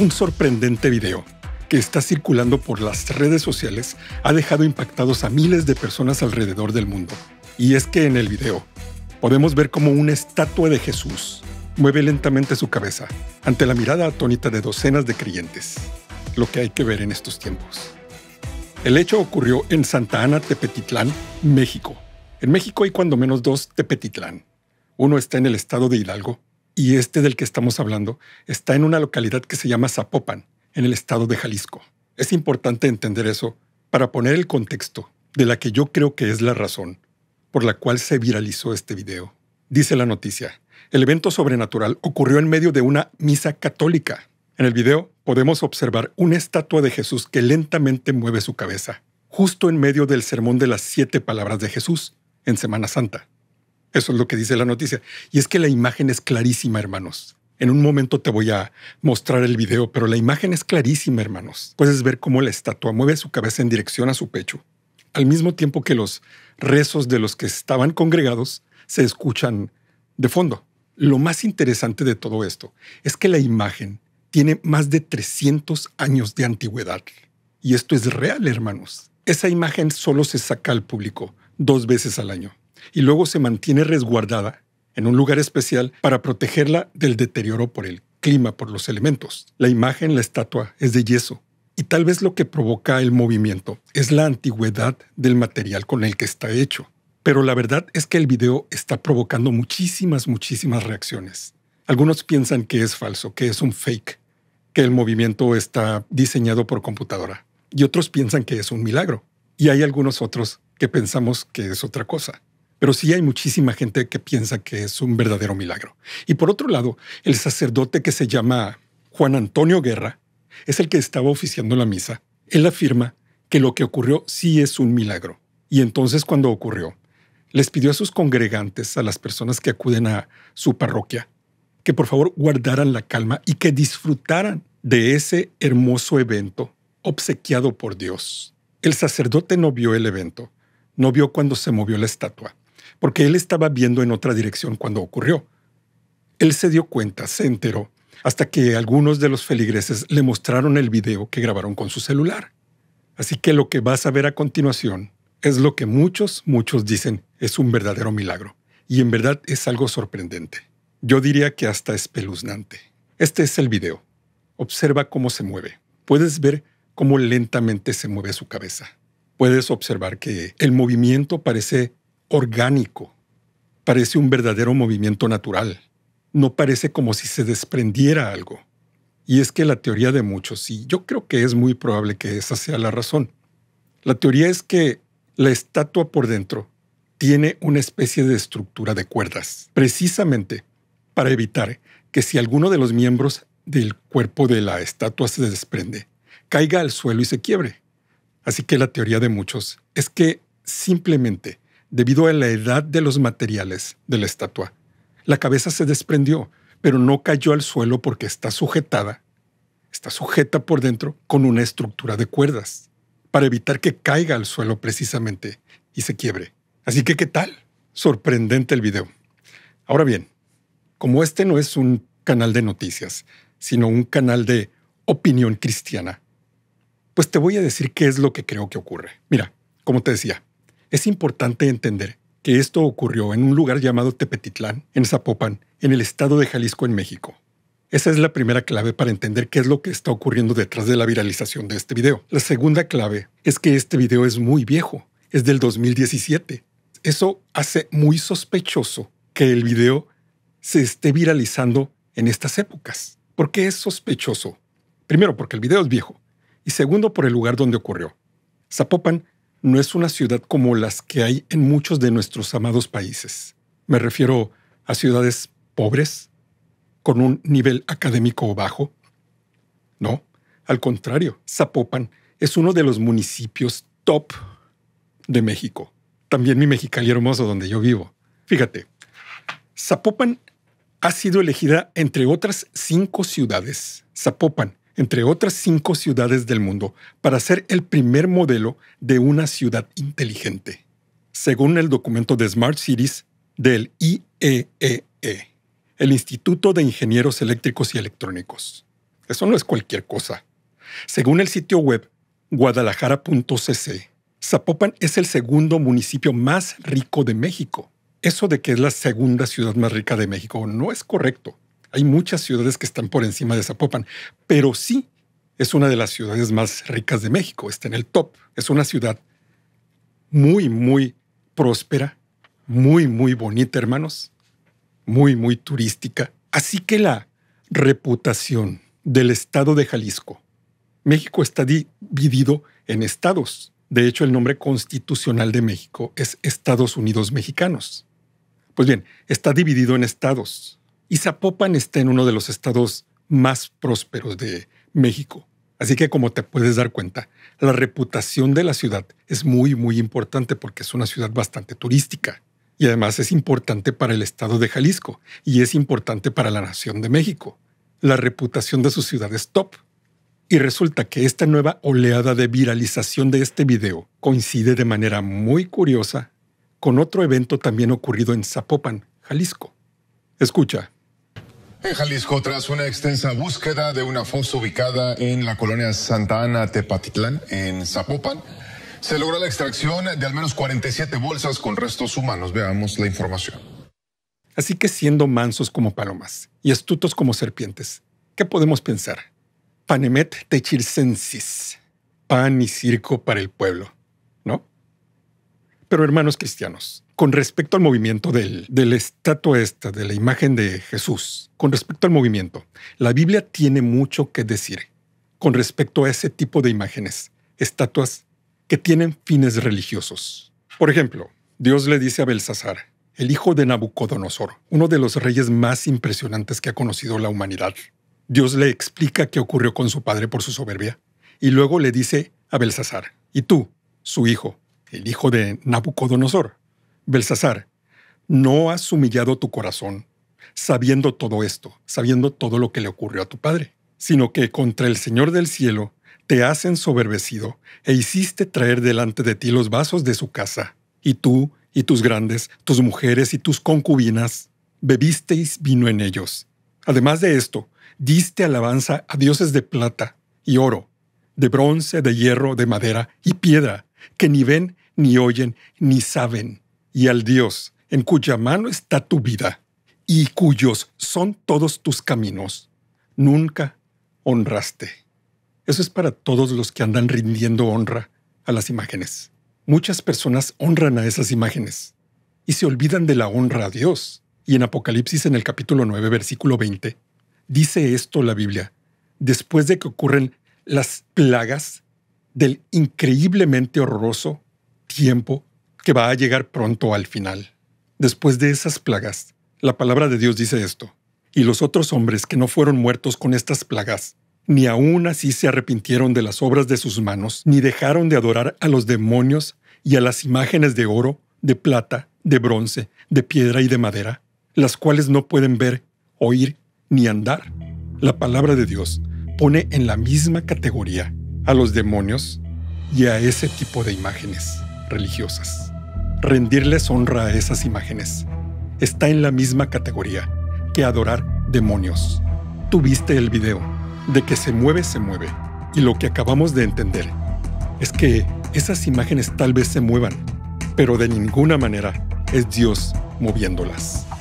Un sorprendente video que está circulando por las redes sociales ha dejado impactados a miles de personas alrededor del mundo. Y es que en el video podemos ver como una estatua de Jesús mueve lentamente su cabeza ante la mirada atónita de docenas de creyentes. Lo que hay que ver en estos tiempos. El hecho ocurrió en Santa Ana Tepetitlán, México. En México hay cuando menos dos Tepetitlán. Uno está en el estado de Hidalgo y este del que estamos hablando está en una localidad que se llama Zapopan, en el estado de Jalisco. Es importante entender eso para poner el contexto de la que yo creo que es la razón por la cual se viralizó este video. Dice la noticia, el evento sobrenatural ocurrió en medio de una misa católica. En el video podemos observar una estatua de Jesús que lentamente mueve su cabeza, justo en medio del sermón de las siete palabras de Jesús en Semana Santa. Eso es lo que dice la noticia. Y es que la imagen es clarísima, hermanos. En un momento te voy a mostrar el video, pero la imagen es clarísima, hermanos. Puedes ver cómo la estatua mueve su cabeza en dirección a su pecho, al mismo tiempo que los rezos de los que estaban congregados se escuchan de fondo. Lo más interesante de todo esto es que la imagen tiene más de 300 años de antigüedad. Y esto es real, hermanos. Esa imagen solo se saca al público dos veces al año y luego se mantiene resguardada en un lugar especial para protegerla del deterioro por el clima, por los elementos. La imagen, la estatua, es de yeso, y tal vez lo que provoca el movimiento es la antigüedad del material con el que está hecho. Pero la verdad es que el video está provocando muchísimas, muchísimas reacciones. Algunos piensan que es falso, que es un fake, que el movimiento está diseñado por computadora. Y otros piensan que es un milagro. Y hay algunos otros que pensamos que es otra cosa pero sí hay muchísima gente que piensa que es un verdadero milagro. Y por otro lado, el sacerdote que se llama Juan Antonio Guerra es el que estaba oficiando la misa. Él afirma que lo que ocurrió sí es un milagro. Y entonces cuando ocurrió, les pidió a sus congregantes, a las personas que acuden a su parroquia, que por favor guardaran la calma y que disfrutaran de ese hermoso evento obsequiado por Dios. El sacerdote no vio el evento, no vio cuando se movió la estatua, porque él estaba viendo en otra dirección cuando ocurrió. Él se dio cuenta, se enteró, hasta que algunos de los feligreses le mostraron el video que grabaron con su celular. Así que lo que vas a ver a continuación es lo que muchos, muchos dicen es un verdadero milagro. Y en verdad es algo sorprendente. Yo diría que hasta espeluznante. Este es el video. Observa cómo se mueve. Puedes ver cómo lentamente se mueve su cabeza. Puedes observar que el movimiento parece orgánico. Parece un verdadero movimiento natural. No parece como si se desprendiera algo. Y es que la teoría de muchos, y yo creo que es muy probable que esa sea la razón, la teoría es que la estatua por dentro tiene una especie de estructura de cuerdas, precisamente para evitar que si alguno de los miembros del cuerpo de la estatua se desprende, caiga al suelo y se quiebre. Así que la teoría de muchos es que simplemente debido a la edad de los materiales de la estatua. La cabeza se desprendió, pero no cayó al suelo porque está sujetada, está sujeta por dentro con una estructura de cuerdas, para evitar que caiga al suelo precisamente y se quiebre. Así que, ¿qué tal? Sorprendente el video. Ahora bien, como este no es un canal de noticias, sino un canal de opinión cristiana, pues te voy a decir qué es lo que creo que ocurre. Mira, como te decía, es importante entender que esto ocurrió en un lugar llamado Tepetitlán, en Zapopan, en el estado de Jalisco, en México. Esa es la primera clave para entender qué es lo que está ocurriendo detrás de la viralización de este video. La segunda clave es que este video es muy viejo, es del 2017. Eso hace muy sospechoso que el video se esté viralizando en estas épocas. ¿Por qué es sospechoso? Primero, porque el video es viejo y segundo, por el lugar donde ocurrió. Zapopan no es una ciudad como las que hay en muchos de nuestros amados países. Me refiero a ciudades pobres, con un nivel académico bajo. No, al contrario, Zapopan es uno de los municipios top de México. También mi Mexicali hermoso, donde yo vivo. Fíjate, Zapopan ha sido elegida entre otras cinco ciudades. Zapopan entre otras cinco ciudades del mundo, para ser el primer modelo de una ciudad inteligente, según el documento de Smart Cities del IEEE, e e, el Instituto de Ingenieros Eléctricos y Electrónicos. Eso no es cualquier cosa. Según el sitio web guadalajara.cc, Zapopan es el segundo municipio más rico de México. Eso de que es la segunda ciudad más rica de México no es correcto. Hay muchas ciudades que están por encima de Zapopan, pero sí es una de las ciudades más ricas de México, está en el top. Es una ciudad muy, muy próspera, muy, muy bonita, hermanos, muy, muy turística. Así que la reputación del estado de Jalisco. México está dividido en estados. De hecho, el nombre constitucional de México es Estados Unidos Mexicanos. Pues bien, está dividido en estados. Y Zapopan está en uno de los estados más prósperos de México. Así que como te puedes dar cuenta, la reputación de la ciudad es muy, muy importante porque es una ciudad bastante turística. Y además es importante para el estado de Jalisco y es importante para la nación de México. La reputación de su ciudad es top. Y resulta que esta nueva oleada de viralización de este video coincide de manera muy curiosa con otro evento también ocurrido en Zapopan, Jalisco. Escucha. En Jalisco, tras una extensa búsqueda de una fosa ubicada en la colonia Santa Ana Tepatitlán, en Zapopan, se logró la extracción de al menos 47 bolsas con restos humanos. Veamos la información. Así que siendo mansos como palomas y astutos como serpientes, ¿qué podemos pensar? Panemet techircensis, pan y circo para el pueblo, ¿no? Pero hermanos cristianos, con respecto al movimiento del, de la estatua esta, de la imagen de Jesús, con respecto al movimiento, la Biblia tiene mucho que decir con respecto a ese tipo de imágenes, estatuas que tienen fines religiosos. Por ejemplo, Dios le dice a Belsasar, el hijo de Nabucodonosor, uno de los reyes más impresionantes que ha conocido la humanidad. Dios le explica qué ocurrió con su padre por su soberbia y luego le dice a Belsasar, y tú, su hijo, el hijo de Nabucodonosor, Belsasar, no has humillado tu corazón sabiendo todo esto, sabiendo todo lo que le ocurrió a tu padre, sino que contra el Señor del cielo te has ensoberbecido e hiciste traer delante de ti los vasos de su casa, y tú y tus grandes, tus mujeres y tus concubinas, bebisteis vino en ellos. Además de esto, diste alabanza a dioses de plata y oro, de bronce, de hierro, de madera y piedra, que ni ven, ni oyen, ni saben y al Dios, en cuya mano está tu vida y cuyos son todos tus caminos, nunca honraste. Eso es para todos los que andan rindiendo honra a las imágenes. Muchas personas honran a esas imágenes y se olvidan de la honra a Dios. Y en Apocalipsis en el capítulo 9, versículo 20, dice esto la Biblia, después de que ocurren las plagas del increíblemente horroroso tiempo que va a llegar pronto al final. Después de esas plagas, la palabra de Dios dice esto, y los otros hombres que no fueron muertos con estas plagas, ni aún así se arrepintieron de las obras de sus manos, ni dejaron de adorar a los demonios y a las imágenes de oro, de plata, de bronce, de piedra y de madera, las cuales no pueden ver, oír ni andar. La palabra de Dios pone en la misma categoría a los demonios y a ese tipo de imágenes religiosas rendirles honra a esas imágenes. Está en la misma categoría que adorar demonios. Tuviste el video. De que se mueve, se mueve. Y lo que acabamos de entender es que esas imágenes tal vez se muevan, pero de ninguna manera es Dios moviéndolas.